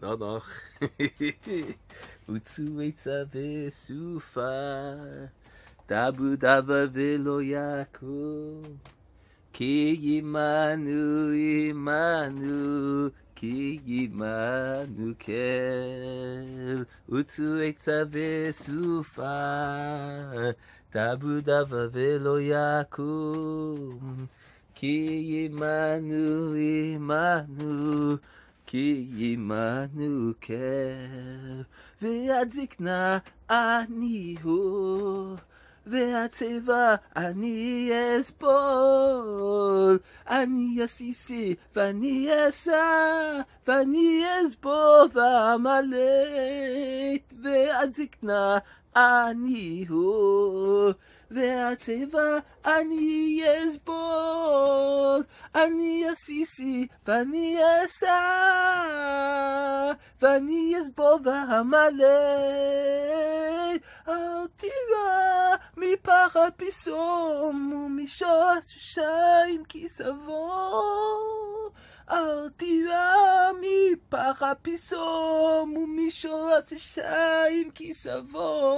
da da utsu weitsa de sufa da bu da va yaku ki imanu imanu ki imanu ke utsu weitsa de sufa da bu da va yaku ki imanu imanu כי עמנו כן, ועד זקנה אני הוא, ועד שיבה אני אסבול, אני אסיסי ואני אסע, ואני אסבור ועמלט, ועד זקנה אני הוא, והצבע אני אסבור, אני אסיסי, ואני אסע, ואני אסבור והמלא. אל תירא מפחד פסום, ומשועש שיים סבור. ככה הפיסום ומישור הששיים כיסבו.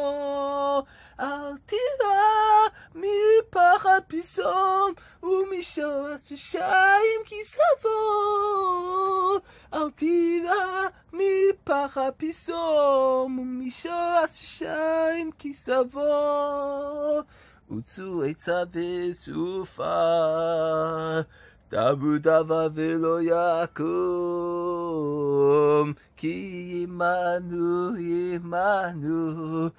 אל תירא מפחד פיסום ומישור הששיים כיסבו. אל תירא מפחד פיסום ומישור הששיים כיסבו. וצאו עצה וסופה. תבו דבה ולא יעקב. shalom. Ki imanu imanu.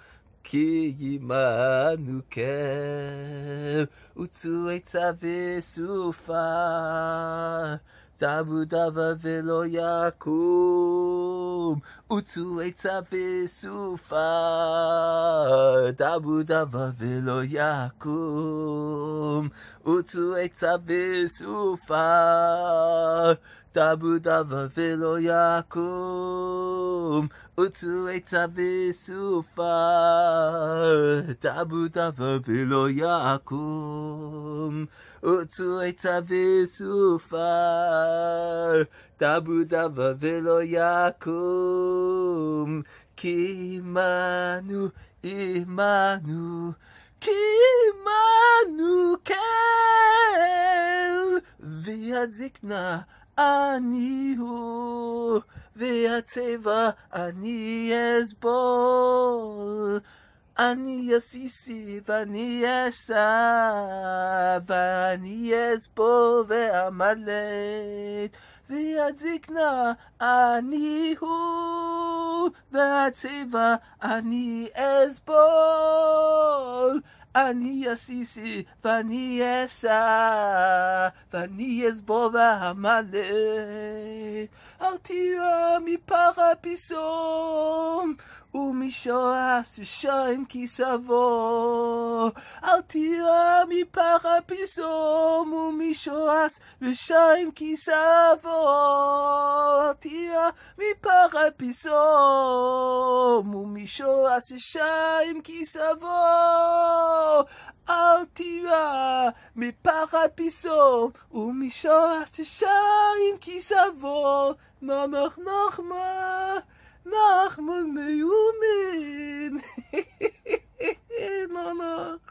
Ki imanu kel. Utsu etza vesufa. Dabu dava velo yakum. Utsu etza vesufa. Dabu dava velo yakum. Utsu etza vesufa. ダブダバベロヤコム、うつえたべスーパー。ダブダバベロヤコム、うつえたべスーパー。ダブダバベロヤコム、キマヌ、イマヌ、キマヌケル、ヴィアゼクナ、אני הוא, והצבע אני אסבול. אני עשיסי ואני אשא, ואני אסבול ואמלט. ועד זקנה אני הוא, והצבע אני אסבול. Ania sisi, fani essa, bova amane. Al mi para pisom! Le chaim qui savait, Altira, mi parapisson, ou mi chaus, le chaim qui savait, Altira, mi parapisson, ou mi chaus, le chaim qui savait, Altira, mi parapisson, ou mi chaus, le chaim qui savait, non, Nachman Meyumin. no,